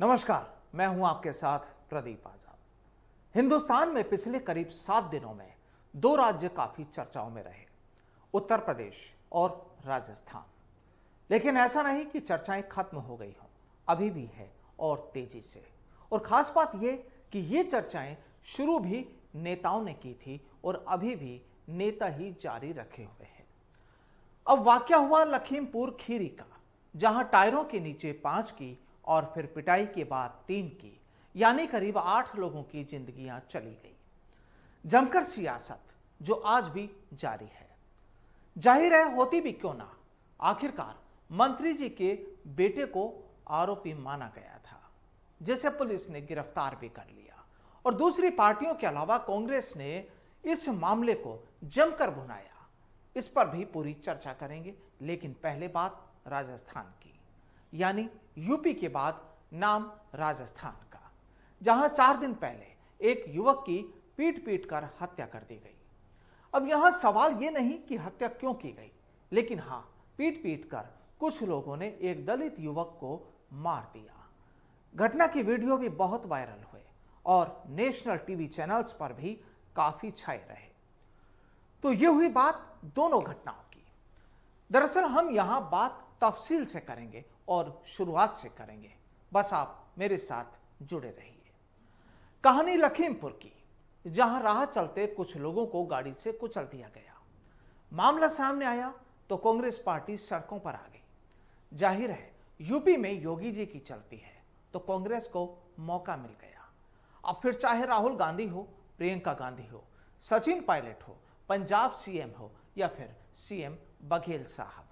नमस्कार मैं हूं आपके साथ प्रदीप आजाद हिंदुस्तान में पिछले करीब सात दिनों में दो राज्य काफी चर्चाओं में रहे उत्तर प्रदेश और राजस्थान लेकिन ऐसा नहीं कि चर्चाएं खत्म हो गई हों अभी भी है और तेजी से और खास बात यह कि ये चर्चाएं शुरू भी नेताओं ने की थी और अभी भी नेता ही जारी रखे हुए हैं अब वाक्य हुआ लखीमपुर खीरी का जहां टायरों के नीचे पांच की और फिर पिटाई के बाद तीन की यानी करीब आठ लोगों की जिंदगियां चली गई जमकर सियासत जो आज भी जारी है जाहिर है होती भी क्यों ना आखिरकार मंत्री जी के बेटे को आरोपी माना गया था जिसे पुलिस ने गिरफ्तार भी कर लिया और दूसरी पार्टियों के अलावा कांग्रेस ने इस मामले को जमकर भुनाया इस पर भी पूरी चर्चा करेंगे लेकिन पहले बात राजस्थान की यानी यूपी के बाद नाम राजस्थान का जहां चार दिन पहले एक युवक की पीट पीट कर हत्या कर दी गई अब यहां सवाल ये नहीं कि हत्या क्यों की गई लेकिन हां पीट पीट कर कुछ लोगों ने एक दलित युवक को मार दिया घटना की वीडियो भी बहुत वायरल हुए और नेशनल टीवी चैनल्स पर भी काफी छाए रहे तो ये हुई बात दोनों घटनाओं की दरअसल हम यहां बात तफसील से करेंगे और शुरुआत से करेंगे बस आप मेरे साथ जुड़े रहिए कहानी लखीमपुर की जहां राह चलते कुछ लोगों को गाड़ी से कुचल दिया गया मामला सामने आया तो कांग्रेस पार्टी सड़कों पर आ गई जाहिर है यूपी में योगी जी की चलती है तो कांग्रेस को मौका मिल गया अब फिर चाहे राहुल गांधी हो प्रियंका गांधी हो सचिन पायलट हो पंजाब सीएम हो या फिर सीएम बघेल साहब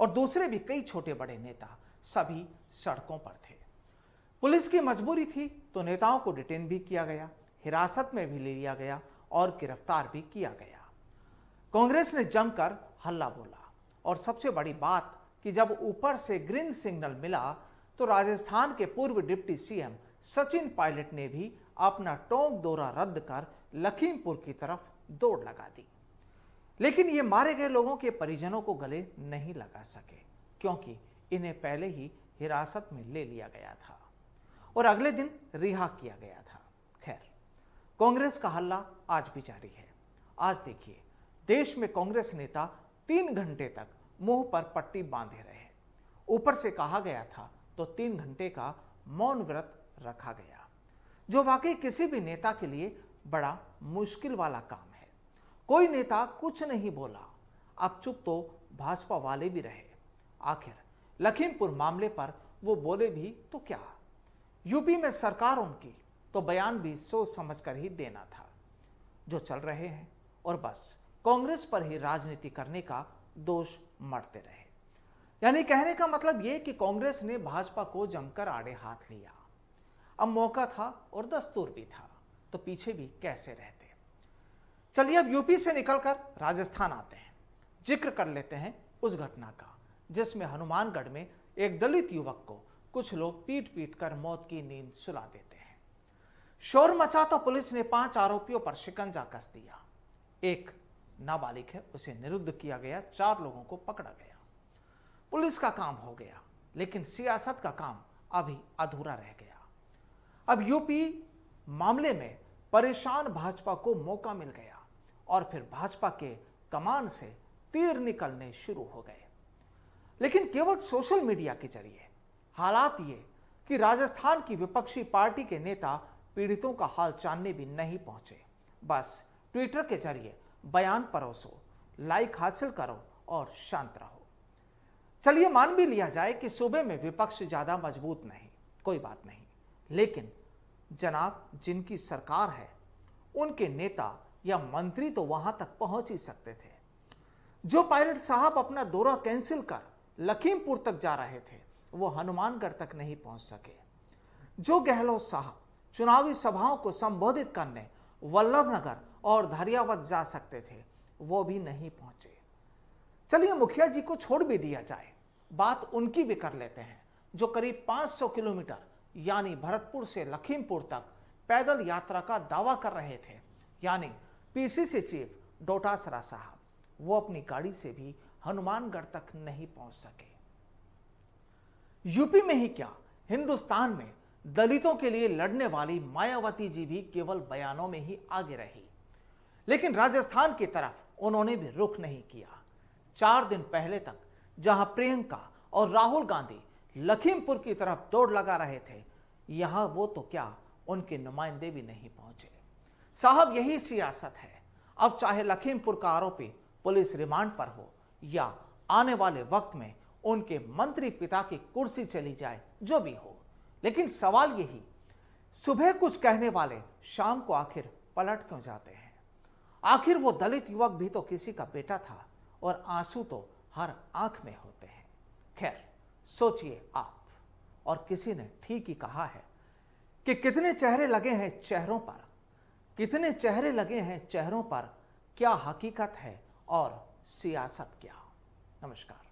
और दूसरे भी कई छोटे बड़े नेता सभी सड़कों पर थे पुलिस की मजबूरी थी तो नेताओं को डिटेन भी किया गया हिरासत में भी ले लिया गया और गिरफ्तार भी किया गया कांग्रेस ने जमकर हल्ला बोला और सबसे बड़ी बात कि जब ऊपर से ग्रीन सिग्नल मिला तो राजस्थान के पूर्व डिप्टी सीएम सचिन पायलट ने भी अपना टोंक दौरा रद्द कर लखीमपुर की तरफ दौड़ लगा दी लेकिन ये मारे गए लोगों के परिजनों को गले नहीं लगा सके क्योंकि इन्हें पहले ही हिरासत में ले लिया गया था और अगले दिन रिहा किया गया था खैर कांग्रेस का हल्ला आज भी जारी है आज देखिए देश में कांग्रेस नेता तीन घंटे तक मुंह पर पट्टी बांधे रहे ऊपर से कहा गया था तो तीन घंटे का मौन व्रत रखा गया जो वाकई किसी भी नेता के लिए बड़ा मुश्किल वाला काम कोई नेता कुछ नहीं बोला अब चुप तो भाजपा वाले भी रहे आखिर लखीमपुर मामले पर वो बोले भी तो क्या यूपी में सरकार उनकी तो बयान भी सोच समझ कर ही देना था जो चल रहे हैं और बस कांग्रेस पर ही राजनीति करने का दोष मरते रहे यानी कहने का मतलब ये कि कांग्रेस ने भाजपा को जमकर आड़े हाथ लिया अब मौका था और दस्तूर भी था तो पीछे भी कैसे रहते चलिए अब यूपी से निकलकर राजस्थान आते हैं जिक्र कर लेते हैं उस घटना का जिसमें हनुमानगढ़ में एक दलित युवक को कुछ लोग पीट पीट कर मौत की नींद सुला देते हैं शोर मचा तो पुलिस ने पांच आरोपियों पर शिकंजा कस दिया एक नाबालिग है उसे निरुद्ध किया गया चार लोगों को पकड़ा गया पुलिस का काम हो गया लेकिन सियासत का काम अभी अधूरा रह गया अब यूपी मामले में परेशान भाजपा को मौका मिल गया और फिर भाजपा के कमान से तीर निकलने शुरू हो गए लेकिन केवल सोशल मीडिया के जरिए हालात ये कि राजस्थान की विपक्षी पार्टी के नेता पीड़ितों का हाल जानने भी नहीं पहुंचे बस ट्विटर के जरिए बयान परोसो लाइक हासिल करो और शांत रहो चलिए मान भी लिया जाए कि सूबे में विपक्ष ज्यादा मजबूत नहीं कोई बात नहीं लेकिन जनाब जिनकी सरकार है उनके नेता या मंत्री तो वहां तक पहुंच ही सकते थे जो पायलट साहब अपना दौरा कैंसिल कर लखीमपुर तक जा रहे थे वो हनुमानगढ़ तक नहीं पहुंच सके जो गहलोत साहब चुनावी सभाओं को संबोधित करने वल्लभ नगर और धरियावत जा सकते थे वो भी नहीं पहुंचे चलिए मुखिया जी को छोड़ भी दिया जाए बात उनकी भी कर लेते हैं जो करीब 500 किलोमीटर यानी भरतपुर से लखीमपुर तक पैदल यात्रा का दावा कर रहे थे यानी पीसीसी चीफ डोटासरा साहब वो अपनी गाड़ी से भी हनुमानगढ़ तक नहीं पहुंच सके यूपी में ही क्या हिंदुस्तान में दलितों के लिए लड़ने वाली मायावती जी भी केवल बयानों में ही आगे रही लेकिन राजस्थान की तरफ उन्होंने भी रुख नहीं किया चार दिन पहले तक जहां प्रियंका और राहुल गांधी लखीमपुर की तरफ दौड़ लगा रहे थे यहां वो तो क्या उनके नुमाइंदे भी नहीं पहुंचे साहब यही सियासत है अब चाहे लखीमपुर का आरोपी पुलिस रिमांड पर हो या आने वाले वक्त में उनके मंत्री पिता की कुर्सी चली जाए जो भी हो लेकिन सवाल यही सुबह कुछ कहने वाले शाम को आखिर पलट क्यों जाते हैं आखिर वो दलित युवक भी तो किसी का बेटा था और आंसू तो हर आंख में होते हैं खैर सोचिए आप और किसी ने ठीक ही कहा है कि कितने चेहरे लगे हैं चेहरों पर कितने चेहरे लगे हैं चेहरों पर क्या हकीकत है और सियासत क्या नमस्कार